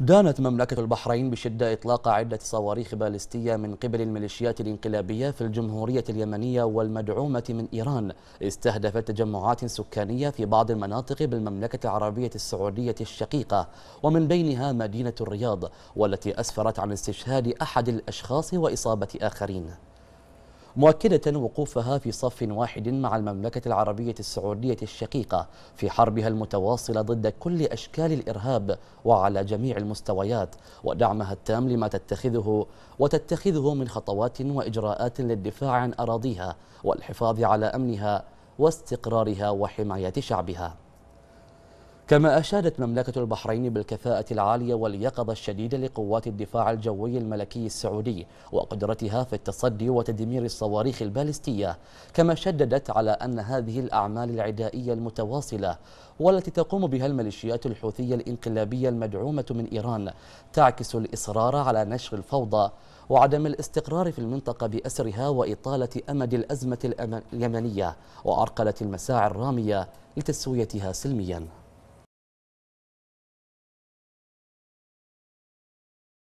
دانت مملكة البحرين بشدة إطلاق عدة صواريخ باليستية من قبل الميليشيات الانقلابية في الجمهورية اليمنية والمدعومة من إيران استهدفت تجمعات سكانية في بعض المناطق بالمملكة العربية السعودية الشقيقة ومن بينها مدينة الرياض والتي أسفرت عن استشهاد أحد الأشخاص وإصابة آخرين مؤكدة وقوفها في صف واحد مع المملكة العربية السعودية الشقيقة في حربها المتواصلة ضد كل أشكال الإرهاب وعلى جميع المستويات ودعمها التام لما تتخذه وتتخذه من خطوات وإجراءات للدفاع عن أراضيها والحفاظ على أمنها واستقرارها وحماية شعبها كما أشادت مملكة البحرين بالكفاءة العالية واليقظة الشديدة لقوات الدفاع الجوي الملكي السعودي وقدرتها في التصدي وتدمير الصواريخ البالستية كما شددت على أن هذه الأعمال العدائية المتواصلة والتي تقوم بها الميليشيات الحوثية الإنقلابية المدعومة من إيران تعكس الإصرار على نشر الفوضى وعدم الاستقرار في المنطقة بأسرها وإطالة أمد الأزمة اليمنية وعرقلة المساعي الرامية لتسويتها سلمياً